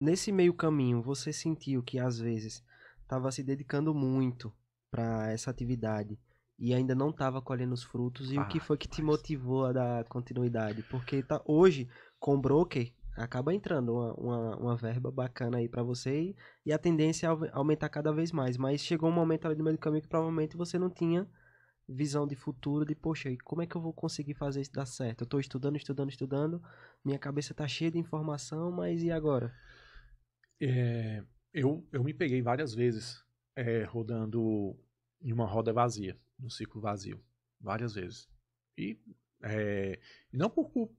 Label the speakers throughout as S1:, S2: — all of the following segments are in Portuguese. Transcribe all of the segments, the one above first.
S1: Nesse meio caminho, você sentiu que às vezes estava se dedicando muito para essa atividade e ainda não estava colhendo os frutos? E ah, o que ah, foi que te motivou a dar continuidade? Porque tá hoje, com o broker, acaba entrando uma, uma, uma verba bacana aí para você e, e, a tendência é aumentar cada vez mais. Mas chegou um momento ali no meio do caminho que provavelmente você não tinha visão de futuro de, poxa, e como é que eu vou conseguir fazer isso dar certo? Eu estou estudando, estudando, estudando, minha cabeça está cheia de informação, mas e agora?
S2: é, eu, eu me peguei várias vezes é, rodando em uma roda vazia, no ciclo vazio, várias vezes. E é, não por culpa,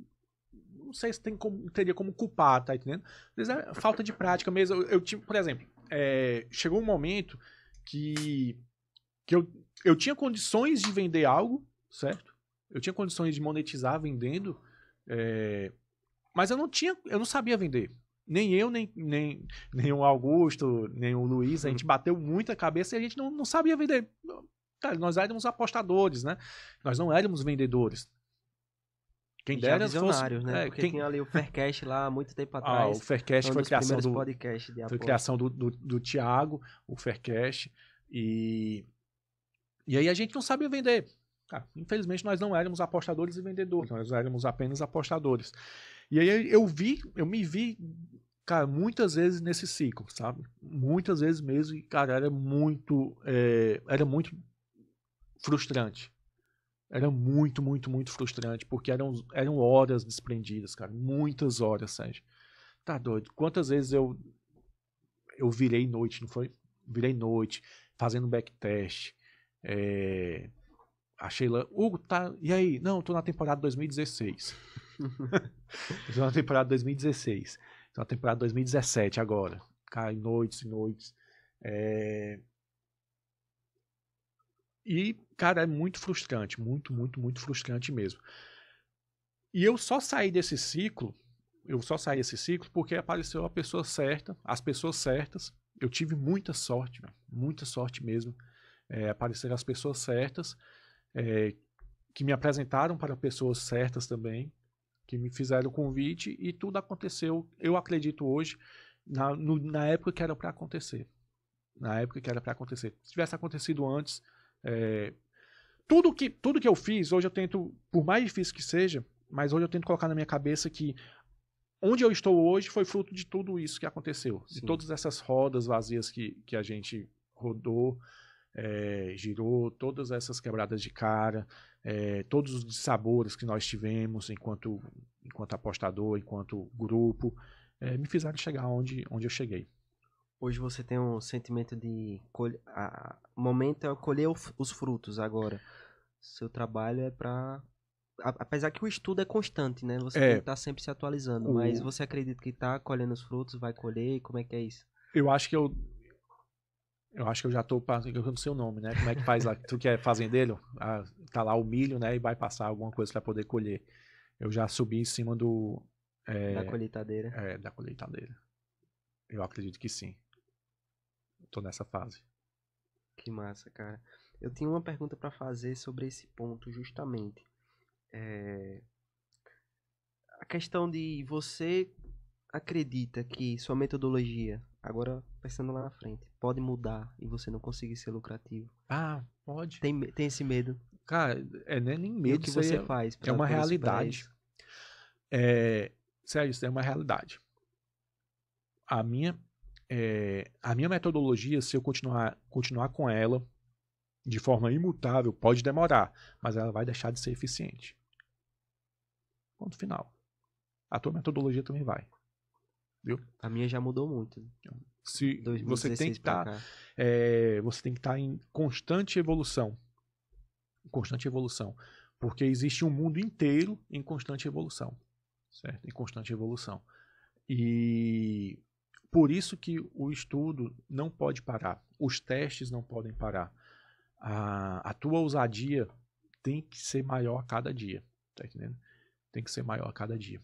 S2: não sei se tem como, teria como culpar, tá entendendo? vezes é falta de prática mesmo. Eu, eu por exemplo, é, chegou um momento que, que eu, eu tinha condições de vender algo, certo? Eu tinha condições de monetizar vendendo, é, mas eu não tinha, eu não sabia vender nem eu, nem, nem, nem o Augusto, nem o Luiz, a gente uhum. bateu muita cabeça e a gente não, não sabia vender. Cara, nós éramos apostadores, né? Nós não éramos vendedores. Quem Já dera visionários, fosse, né? É, Porque quem...
S1: tinha ali o Faircast lá há muito tempo atrás. Ah, o Faircast foi, criação do, foi criação do, foi criação
S2: do, do, Thiago, o Faircast. E, e aí a gente não sabia vender. Cara, ah, infelizmente nós não éramos apostadores e vendedores, nós éramos apenas apostadores. E aí eu vi, eu me vi cara, muitas vezes nesse ciclo, sabe? Muitas vezes mesmo, e, cara, era muito, é, era muito frustrante. Era muito, muito, muito frustrante, porque eram, eram horas desprendidas, cara, muitas horas, Sérgio. Tá doido. Quantas vezes eu eu virei noite, não foi? Virei noite, fazendo backtest, é, eh, a Sheila, Hugo, tá, e aí? Não, tô na temporada 2016. tô na temporada 2016. Então a temporada 2017 agora. Cai noites e noites. É... E, cara, é muito frustrante, muito, muito, muito frustrante mesmo. E eu só saí desse ciclo, eu só saí desse ciclo porque apareceu a pessoa certa, as pessoas certas. Eu tive muita sorte, muita sorte mesmo. É, apareceram as pessoas certas, é, que me apresentaram para pessoas certas também que me fizeram o convite e tudo aconteceu, eu acredito hoje, na, no, na época que era para acontecer. Na época que era para acontecer. Se tivesse acontecido antes, é, tudo, que, tudo que eu fiz, hoje eu tento, por mais difícil que seja, mas hoje eu tento colocar na minha cabeça que onde eu estou hoje foi fruto de tudo isso que aconteceu. Sim. De todas essas rodas vazias que, que a gente rodou, é, girou, todas essas quebradas de cara, é, todos os dissabores que nós tivemos enquanto, enquanto apostador, enquanto grupo, é, me fizeram chegar onde, onde eu cheguei. Hoje você tem um sentimento de. O momento
S1: é colher os frutos agora. Seu trabalho é para apesar que o estudo é constante, né? Você é, está sempre se atualizando, o... mas você acredita que está colhendo os frutos, vai
S2: colher, como é que é isso? Eu acho que eu eu acho que eu já tô passando, eu não sei o nome, né? Como é que faz lá? tu que é fazendeiro, ah, tá lá o milho, né? E vai passar alguma coisa para poder colher. Eu já subi em cima do. É, da colheitadeira. É, da colheitadeira. Eu acredito que sim. Tô nessa fase. Que massa, cara.
S1: Eu tinha uma pergunta para fazer sobre esse ponto, justamente. É... A questão de você acredita que sua metodologia Agora, pensando lá na frente, pode mudar e você não conseguir ser lucrativo.
S2: Ah, pode. Tem, tem esse medo. Cara, é, nem é nem medo. o que você é, faz? É uma realidade. É, sério, isso é uma realidade. A minha, é, a minha metodologia, se eu continuar, continuar com ela de forma imutável, pode demorar, mas ela vai deixar de ser eficiente. Ponto final. A tua metodologia também vai. Viu? A minha já mudou muito. Se você tem que estar, tá, é, você tem que estar tá em constante evolução, constante evolução, porque existe um mundo inteiro em constante evolução, certo? Em constante evolução. E por isso que o estudo não pode parar, os testes não podem parar. A, a tua ousadia tem que ser maior a cada dia, tá entendendo? Tem que ser maior a cada dia.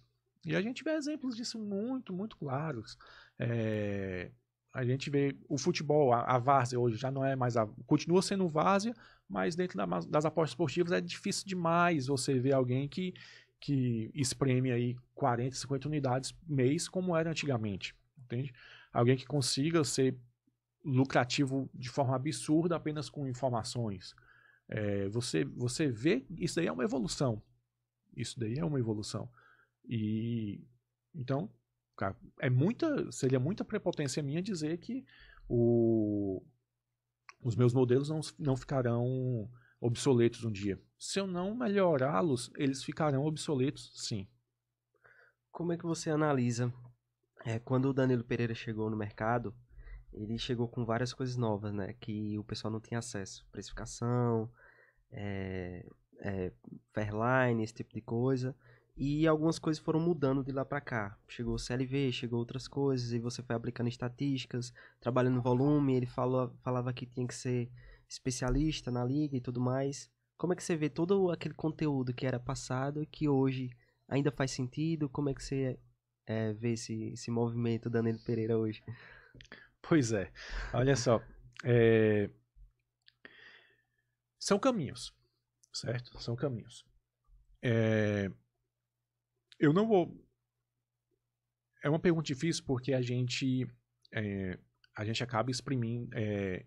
S2: E a gente vê exemplos disso muito, muito claros. É, a gente vê o futebol, a, a várzea hoje já não é mais. A, continua sendo várzea, mas dentro da, das apostas esportivas é difícil demais você ver alguém que, que espreme aí 40, 50 unidades mês, como era antigamente. Entende? Alguém que consiga ser lucrativo de forma absurda apenas com informações. É, você, você vê, isso daí é uma evolução. Isso daí é uma evolução. E então, cara, é muita, seria muita prepotência minha dizer que o, os meus modelos não, não ficarão obsoletos um dia. Se eu não melhorá-los, eles ficarão obsoletos, sim. Como é que você analisa? É, quando o Danilo Pereira
S1: chegou no mercado, ele chegou com várias coisas novas, né? Que o pessoal não tinha acesso. Precificação, é, é, Fairline, esse tipo de coisa. E algumas coisas foram mudando de lá para cá. Chegou o CLV, chegou outras coisas, e você foi aplicando estatísticas, trabalhando volume, ele falou, falava que tinha que ser especialista na liga e tudo mais. Como é que você vê todo aquele conteúdo que era passado e que hoje ainda faz sentido? Como é que você é, vê esse, esse movimento Danilo Pereira
S2: hoje? Pois é, olha só, é... são caminhos, certo? São caminhos. É... Eu não vou. É uma pergunta difícil porque a gente é, a gente acaba exprimindo, é,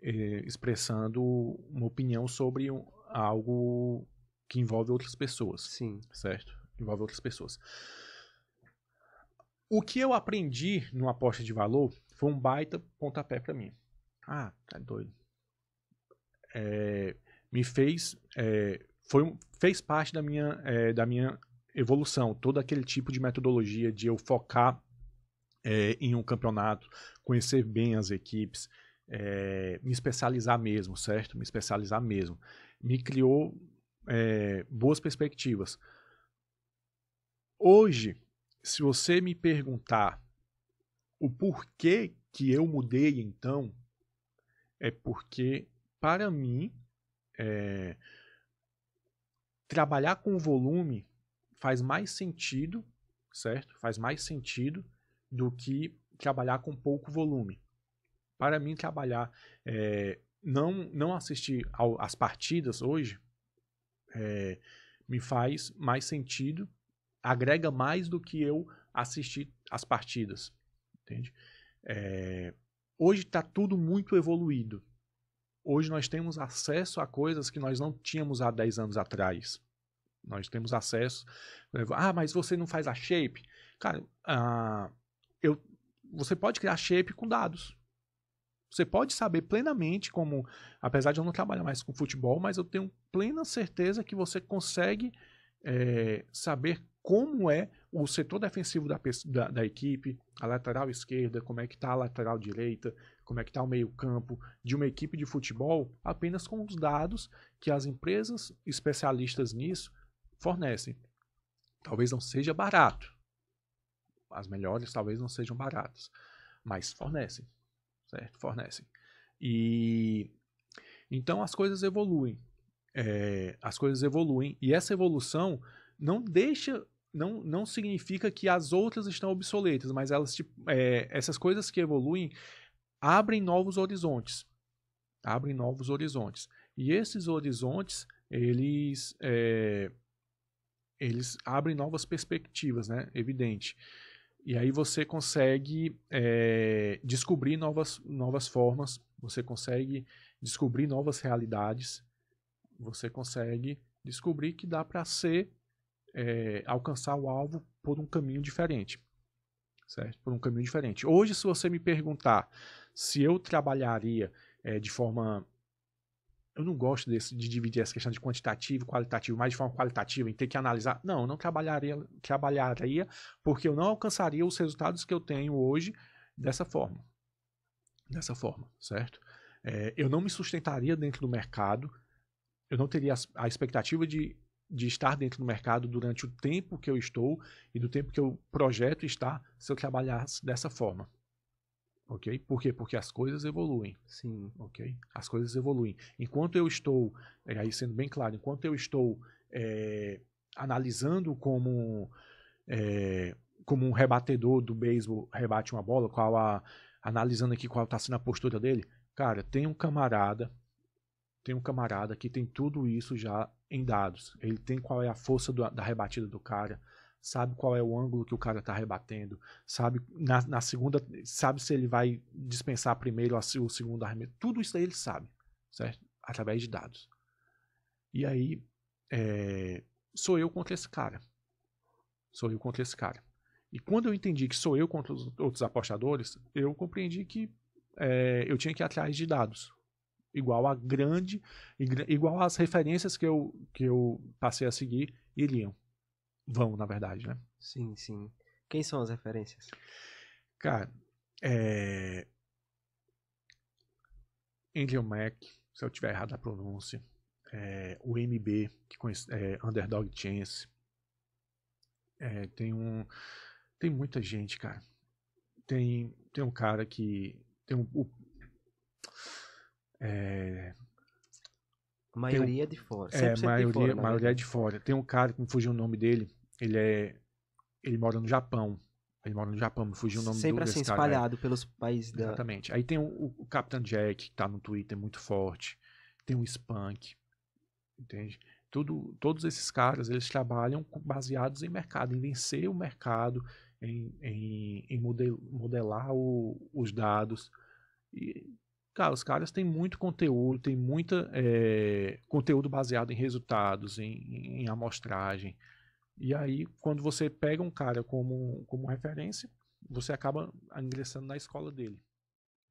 S2: é, expressando uma opinião sobre um, algo que envolve outras pessoas. Sim. Certo? Envolve outras pessoas. O que eu aprendi no aposta de valor foi um baita pontapé para mim. Ah, tá doido. É, me fez. É, foi, fez parte da minha, é, da minha evolução, todo aquele tipo de metodologia de eu focar é, em um campeonato, conhecer bem as equipes, é, me especializar mesmo, certo? Me especializar mesmo. Me criou é, boas perspectivas. Hoje, se você me perguntar o porquê que eu mudei então, é porque, para mim, é, trabalhar com volume faz mais sentido, certo? Faz mais sentido do que trabalhar com pouco volume. Para mim, trabalhar, é, não, não assistir ao, partidas hoje é, me faz mais sentido, agrega mais do que eu assistir as partidas, entende? É, hoje está tudo muito evoluído. Hoje nós temos acesso a coisas que nós não tínhamos há 10 anos atrás. Nós temos acesso. Ah, mas você não faz a shape. Cara, ah, eu, você pode criar shape com dados. Você pode saber plenamente como, apesar de eu não trabalhar mais com futebol, mas eu tenho plena certeza que você consegue é, saber como é o setor defensivo da, da, da, equipe, a lateral esquerda, como é que está a lateral direita, como é que está o meio campo de uma equipe de futebol, apenas com os dados que as empresas especialistas nisso fornecem. Talvez não seja barato. As melhores talvez não sejam baratas, mas fornecem, certo? Fornecem. E então as coisas evoluem. É, as coisas evoluem e essa evolução não deixa não, não significa que as outras estão obsoletas, mas elas é, essas coisas que evoluem abrem novos horizontes, abrem novos horizontes. E esses horizontes eles é, eles abrem novas perspectivas, né? Evidente. E aí você consegue é, descobrir novas, novas formas, você consegue descobrir novas realidades, você consegue descobrir que dá para ser é, alcançar o alvo por um caminho diferente, certo? Por um caminho diferente. Hoje, se você me perguntar se eu trabalharia é, de forma eu não gosto desse, de dividir essa questão de quantitativo e qualitativo, mais de forma qualitativa, em ter que analisar. Não, eu não trabalharia, trabalharia porque eu não alcançaria os resultados que eu tenho hoje dessa forma. Dessa forma, certo? É, eu não me sustentaria dentro do mercado, eu não teria a, a expectativa de, de estar dentro do mercado durante o tempo que eu estou e do tempo que o projeto está se eu trabalhasse dessa forma. Ok? Por quê? Porque as coisas evoluem. Sim. Ok? As coisas evoluem. Enquanto eu estou, é, aí sendo bem claro, enquanto eu estou é, analisando como, é, como um rebatedor do beisebol rebate uma bola, qual a, analisando aqui qual está sendo a postura dele, cara, tem um camarada, tem um camarada que tem tudo isso já em dados. Ele tem qual é a força do, da rebatida do cara, sabe qual é o ângulo que o cara está rebatendo, sabe na, na segunda, sabe se ele vai dispensar primeiro o segundo arremesso, tudo isso aí ele sabe, certo? Através de dados. E aí é, sou eu contra esse cara, sou eu contra esse cara. E quando eu entendi que sou eu contra os outros apostadores, eu compreendi que é, eu tinha que ir atrás de dados, igual a grande, igual as referências que eu, que eu passei a seguir iriam vão, na verdade, né? Sim, sim. Quem são as referências? Cara, é. Angel Mac, se eu tiver errado a pronúncia. É, o MB, que conhece, é, Underdog Chance. É, tem um. Tem muita gente, cara. Tem, tem um cara que. Tem um. é, a maioria é de fora. É, a maioria, de fora, maioria é de fora. Tem um cara que me fugiu o nome dele. Ele é. Ele mora no Japão. Ele mora no Japão, me fugiu o nome Sempre do assim, desse cara, é. espalhado pelos países da. Exatamente. Aí tem o, o Jack, que tá no Twitter muito forte. Tem o Spunk. Entende? Tudo, todos esses caras, eles trabalham baseados em mercado, em vencer o mercado, em, em, em modelar o, os dados. E Cara, os caras têm muito conteúdo, tem muita é, conteúdo baseado em resultados, em, em amostragem. E aí, quando você pega um cara como, como referência, você acaba ingressando na escola dele.